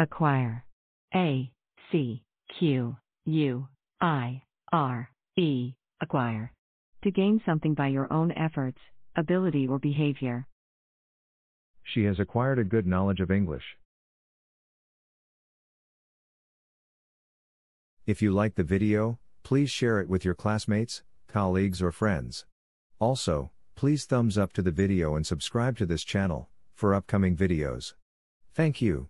Acquire. A C Q U I R E. Acquire. To gain something by your own efforts, ability, or behavior. She has acquired a good knowledge of English. If you like the video, please share it with your classmates, colleagues, or friends. Also, please thumbs up to the video and subscribe to this channel for upcoming videos. Thank you.